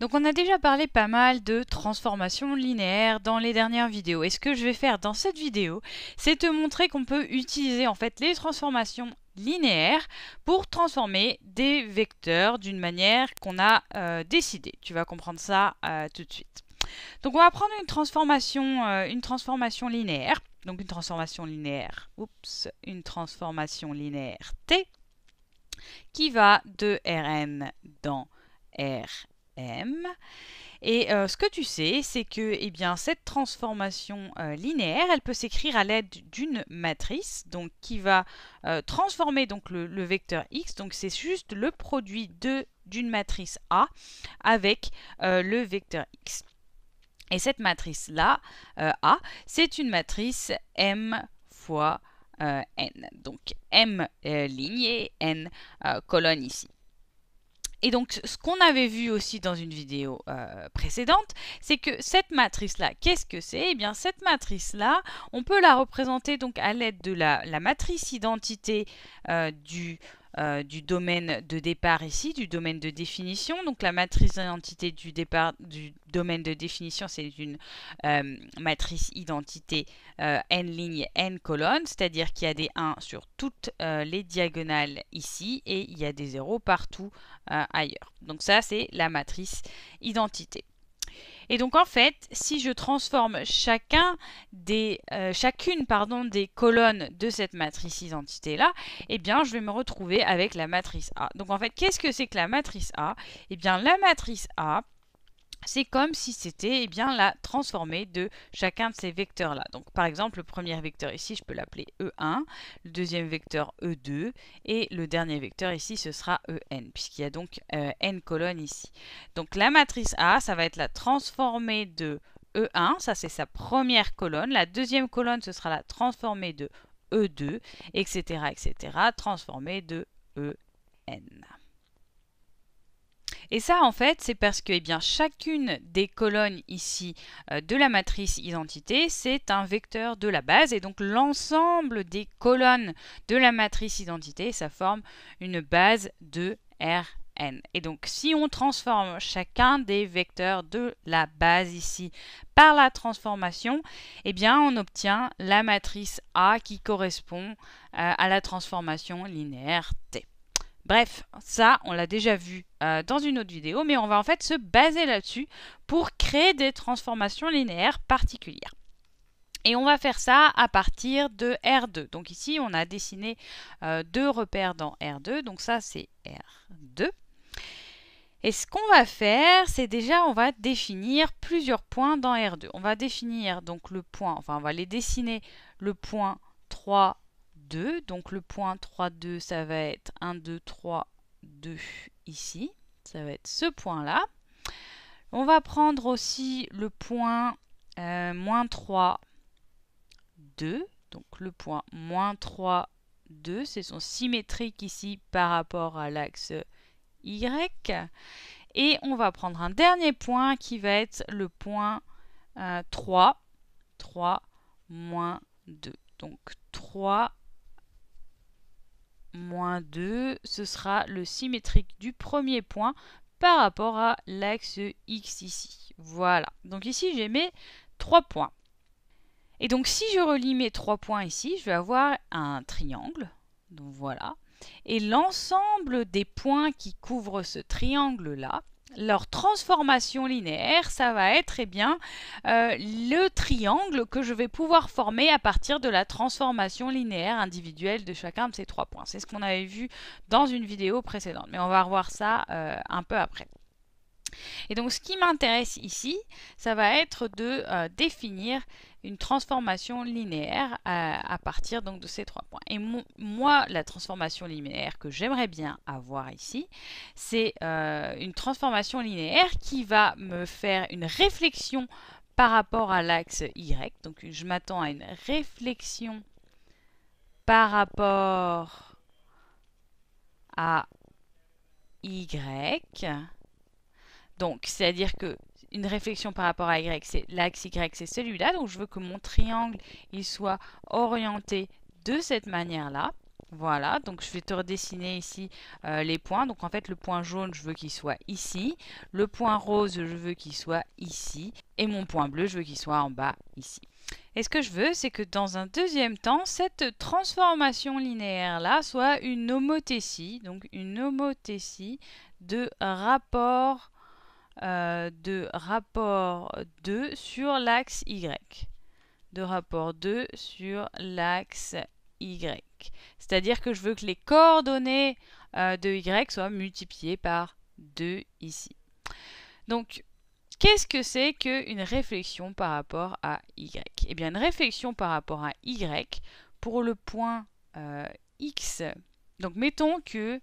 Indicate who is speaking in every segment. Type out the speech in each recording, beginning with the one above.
Speaker 1: Donc on a déjà parlé pas mal de transformations linéaires dans les dernières vidéos. Et ce que je vais faire dans cette vidéo, c'est te montrer qu'on peut utiliser en fait les transformations linéaires pour transformer des vecteurs d'une manière qu'on a euh, décidée. Tu vas comprendre ça euh, tout de suite. Donc on va prendre une transformation, euh, une transformation linéaire. Donc une transformation linéaire, oups, une transformation linéaire T qui va de Rn dans R M. Et euh, ce que tu sais, c'est que eh bien, cette transformation euh, linéaire, elle peut s'écrire à l'aide d'une matrice donc, qui va euh, transformer donc, le, vecteur x. Donc c'est juste le produit d'une matrice A avec le vecteur x. Et cette matrice-là, A, c'est une matrice M fois N. Donc M ligne et N colonne ici. Et donc, ce qu'on avait vu aussi dans une vidéo euh, précédente, c'est que cette matrice-là, qu'est-ce que c'est Eh bien, cette matrice-là, on peut la représenter donc à l'aide de la, matrice identité euh, du euh, du domaine de départ ici, du domaine de définition. Donc la matrice d'identité du départ du domaine de définition, c'est une euh, matrice identité euh, n lignes, n colonnes, c'est-à-dire qu'il y a des 1 sur toutes les diagonales ici et il y a des 0 partout ailleurs. Donc ça, c'est la matrice identité. Et donc en fait, si je transforme chacun des, euh, chacune pardon, des colonnes de cette matrice identité-là, eh bien je vais me retrouver avec la matrice A. Donc en fait, qu'est-ce que c'est que la matrice A Eh bien la matrice A, c'est comme si c'était eh bien la transformée de chacun de ces vecteurs là. Donc par exemple le premier vecteur ici je peux l'appeler E1, le deuxième vecteur E2 et le dernier vecteur ici ce sera EN puisqu'il y a donc euh, n colonnes ici. Donc la matrice A ça va être la transformée de E1, ça c'est sa première colonne, la deuxième colonne ce sera la transformée de E2, etc. etc. transformée de EN. Et ça, en fait, c'est parce que eh bien, chacune des colonnes ici euh, de la matrice identité, c'est un vecteur de la base. Et donc, l'ensemble des colonnes de la matrice identité, ça forme une base de Rn. Et donc si on transforme chacun des vecteurs de la base ici par la transformation, eh bien on obtient la matrice A qui correspond euh, à la transformation linéaire T. Bref, ça, on l'a déjà vu euh, dans une autre vidéo, mais on va en fait se baser là-dessus pour créer des transformations linéaires particulières. Et on va faire ça à partir de R2. Donc ici, on a dessiné euh, deux repères dans R2. Donc ça, c'est R2. Et ce qu'on va faire, c'est déjà, on va définir plusieurs points dans R2. On va définir donc le point, enfin, on va les dessiner le point 3, donc le point 3, 2, ça va être 1, 2, 3, 2 ici. Ça va être ce point-là. On va prendre aussi le point euh, moins 3, 2. Donc le point moins 3, 2. C'est son symétrique ici par rapport à l'axe Y. Et on va prendre un dernier point qui va être le point 3, euh, 3, moins 2. Donc 3, moins 2, ce sera le symétrique du premier point par rapport à l'axe x ici. Voilà, donc ici j'ai mes 3 points. Et donc si je relis mes trois points ici, je vais avoir un triangle, donc voilà. Et l'ensemble des points qui couvrent ce triangle-là, leur transformation linéaire, ça va être eh bien, euh, le triangle que je vais pouvoir former à partir de la transformation linéaire individuelle de chacun de ces trois points. C'est ce qu'on avait vu dans une vidéo précédente, mais on va revoir ça euh, un peu après. Et donc ce qui m'intéresse ici, ça va être de euh, définir une transformation linéaire à, partir donc de ces trois points. Et moi, la transformation linéaire que j'aimerais bien avoir ici, c'est euh, une transformation linéaire qui va me faire une réflexion par rapport à l'axe Y. Donc je m'attends à une réflexion par rapport à Y. Donc c'est-à-dire que une réflexion par rapport à y, c'est l'axe y, c'est celui-là, donc je veux que mon triangle il soit orienté de cette manière-là. Voilà, donc je vais te redessiner ici euh, les points. Donc en fait, le point jaune, je veux qu'il soit ici. Le point rose, je veux qu'il soit ici. Et mon point bleu, je veux qu'il soit en bas ici. Et ce que je veux, c'est que dans un deuxième temps, cette transformation linéaire-là soit une homothétie, donc une homothétie de rapport euh, de rapport 2 sur l'axe Y. De rapport 2 sur l'axe Y. C'est-à-dire que je veux que les coordonnées euh, de Y soient multipliées par 2 ici. Donc, qu'est-ce que c'est qu'une réflexion par rapport à Y Eh bien, une réflexion par rapport à Y, pour le point euh, X, donc mettons que...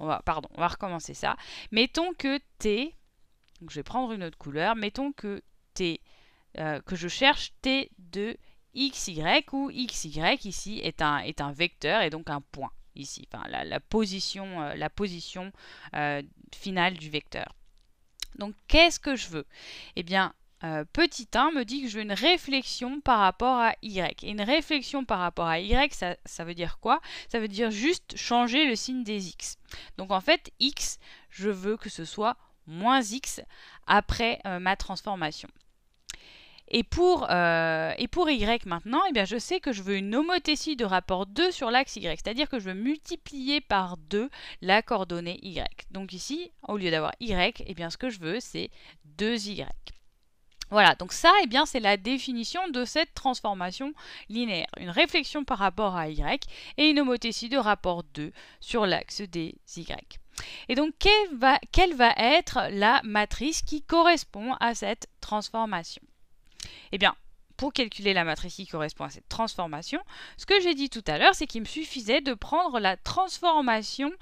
Speaker 1: On va, pardon, on va recommencer ça. Mettons que T je vais prendre une autre couleur. Mettons que euh, que je cherche T de XY, où XY ici est un, est un vecteur et donc un point ici, enfin, la, position, la position euh, euh, finale du vecteur. Donc qu'est-ce que je veux Eh bien, petit 1 me dit que je veux une réflexion par rapport à Y. Et une réflexion par rapport à Y, ça, ça veut dire quoi Ça veut dire juste changer le signe des X. Donc en fait, X, je veux que ce soit moins x après euh, ma transformation. Et pour, euh, et pour, y maintenant, eh bien je sais que je veux une homothétie de rapport 2 sur l'axe y, c'est-à-dire que je veux multiplier par 2 la coordonnée y. Donc ici, au lieu d'avoir y, et eh bien ce que je veux, c'est 2y. Voilà, donc ça, eh bien, c'est la définition de cette transformation linéaire. Une réflexion par rapport à y et une homothétie de rapport 2 sur l'axe des y. Et donc, quelle va, être la matrice qui correspond à cette transformation Eh bien, pour calculer la matrice qui correspond à cette transformation, ce que j'ai dit tout à l'heure, c'est qu'il me suffisait de prendre la transformation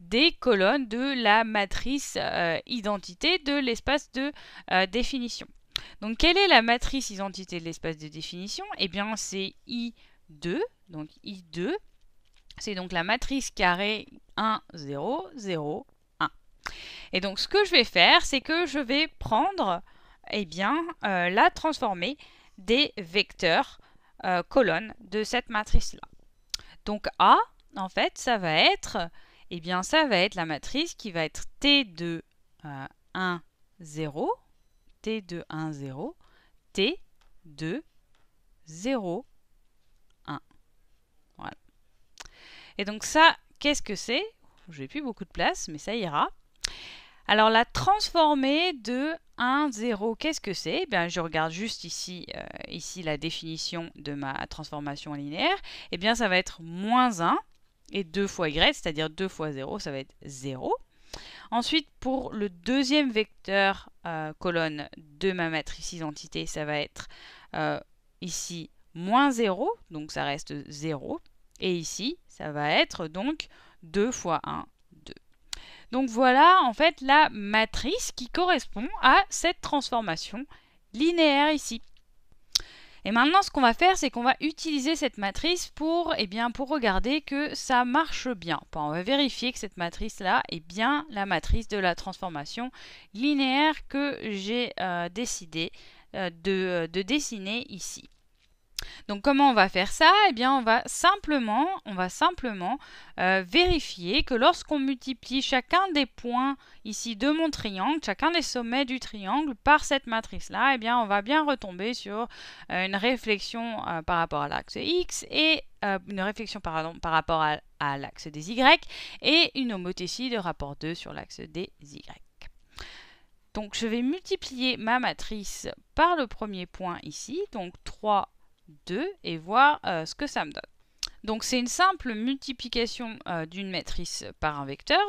Speaker 1: des colonnes de la matrice euh, identité de l'espace de euh, définition. Donc quelle est la matrice identité de l'espace de définition Eh bien c'est I2, donc I2 c'est donc la matrice carrée 1, 0, 0, 1. Et donc ce que je vais faire, c'est que je vais prendre eh bien, euh, la transformer des vecteurs euh, colonnes de cette matrice-là. Donc A, en fait, ça va être, eh bien, ça va être la matrice qui va être T 2 1, 0, T 2 1, 0, T 2 0, Et donc ça, qu'est-ce que c'est Je J'ai plus beaucoup de place, mais ça ira. Alors la transformer de 1, 0, qu'est-ce que c'est eh bien, Je regarde juste ici, euh, ici la définition de ma transformation linéaire. Eh bien, ça va être moins 1 et 2 fois y, c'est-à-dire 2 fois 0, ça va être 0. Ensuite, pour le deuxième vecteur euh, colonne de ma matrice identité, ça va être euh, ici moins 0, donc ça reste 0. Et ici, ça va être donc 2 fois 1, 2. Donc voilà en fait la matrice qui correspond à cette transformation linéaire ici. Et maintenant, ce qu'on va faire, c'est qu'on va utiliser cette matrice pour, eh bien, pour regarder que ça marche bien. on va vérifier que cette matrice-là est bien la matrice de la transformation linéaire que j'ai euh, décidé euh, euh, de dessiner ici. Donc comment on va faire ça Eh bien on va simplement, on va simplement euh, vérifier que lorsqu'on multiplie chacun des points ici de mon triangle, chacun des sommets du triangle par cette matrice-là, eh bien on va bien retomber sur euh, une réflexion euh, par rapport à l'axe X et une réflexion par rapport à, à l'axe des Y et une homothétie de rapport 2 sur l'axe des Y. Donc je vais multiplier ma matrice par le premier point ici, donc 3 2 et voir euh, ce que ça me donne. Donc c'est une simple multiplication euh, d'une matrice par un vecteur.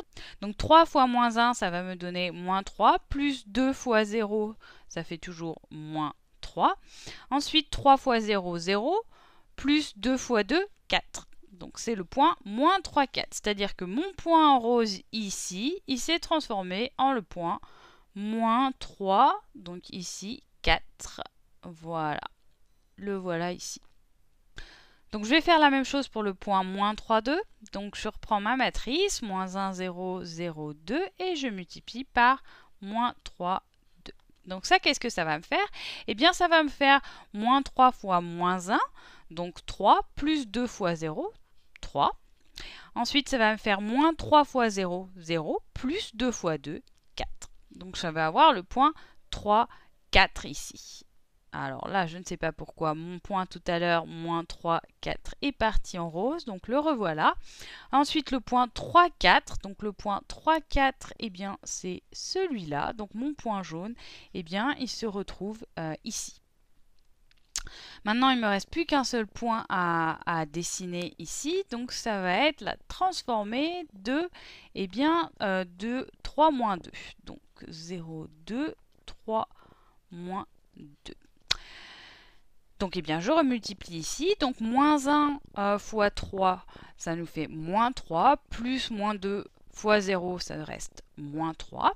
Speaker 1: Donc 3 fois moins 1, ça va me donner moins 3, plus 2 fois 0, ça fait toujours moins 3. Ensuite 3 fois 0, 0, plus 2 fois 2, 4. Donc c'est le point moins 3, 4. C'est-à-dire que mon point en rose ici, il s'est transformé en le point moins 3, donc ici 4. Voilà le voilà ici. Donc je vais faire la même chose pour le point moins 3, 2. Donc je reprends ma matrice, moins 1, 0, 0, 2, et je multiplie par moins 3, 2. Donc ça, qu'est-ce que ça va me faire Eh bien, ça va me faire moins 3 fois moins 1, donc 3, plus 2 fois 0, 3. Ensuite, ça va me faire moins 3 fois 0, 0, plus 2 fois 2, 4. Donc ça va avoir le point 3, 4 ici. Alors là, je ne sais pas pourquoi, mon point tout à l'heure, moins 3, 4 est parti en rose, donc le revoilà. Ensuite, le point 3, 4, donc le point 3, 4, eh bien c'est celui-là, donc mon point jaune, eh bien il se retrouve euh, ici. Maintenant, il ne me reste plus qu'un seul point à, dessiner ici, donc ça va être la transformée de, eh bien, euh, de 3 moins 2. Donc 0, 2, 3 moins 2. Donc, eh bien, je remultiplie ici. Donc, moins 1 euh, fois 3, ça nous fait moins 3, plus moins 2 fois 0, ça reste moins 3.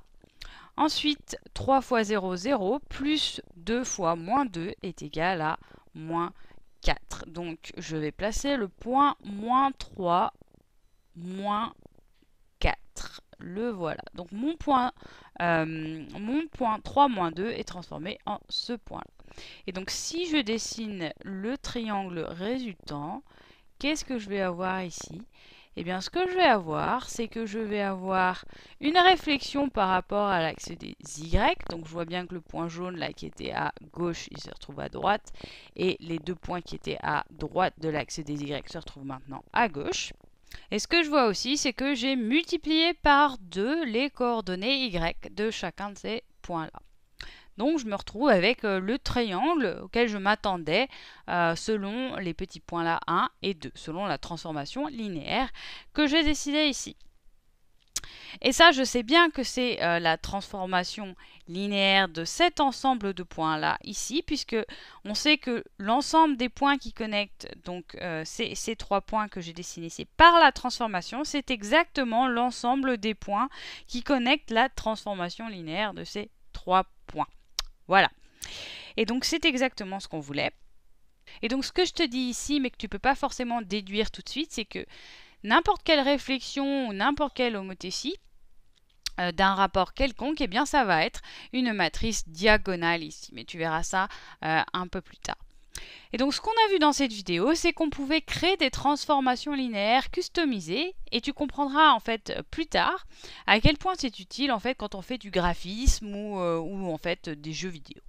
Speaker 1: Ensuite, 3 fois 0, 0, plus 2 fois moins 2 est égal à moins 4. Donc, je vais placer le point moins 3, moins 4. Le voilà. Donc, mon point, euh, mon point 3 moins 2 est transformé en ce point-là. Et donc si je dessine le triangle résultant, qu'est-ce que je vais avoir ici Eh bien ce que je vais avoir, c'est que je vais avoir une réflexion par rapport à l'axe des Y. Donc je vois bien que le point jaune là qui était à gauche, il se retrouve à droite. Et les deux points qui étaient à droite de l'axe des Y se retrouvent maintenant à gauche. Et ce que je vois aussi, c'est que j'ai multiplié par 2 les coordonnées y de chacun de ces points-là. Donc je me retrouve avec euh, le triangle auquel je m'attendais euh, selon les petits points là 1 et 2, selon la transformation linéaire que j'ai décidée ici. Et ça, je sais bien que c'est euh, la transformation linéaire de cet ensemble de points-là ici, puisque on sait que l'ensemble des points qui connectent donc ces, trois points que j'ai dessinés ici par la transformation, c'est exactement l'ensemble des points qui connectent la transformation linéaire de ces trois points. Voilà. Et donc c'est exactement ce qu'on voulait. Et donc ce que je te dis ici, mais que tu peux pas forcément déduire tout de suite, c'est que n'importe quelle réflexion ou n'importe quelle homothétie euh, d'un rapport quelconque, et eh bien ça va être une matrice diagonale ici. Mais tu verras ça euh, un peu plus tard. Et donc ce qu'on a vu dans cette vidéo, c'est qu'on pouvait créer des transformations linéaires customisées et tu comprendras en fait plus tard à quel point c'est utile en fait quand on fait du graphisme ou, euh, en fait des jeux vidéo.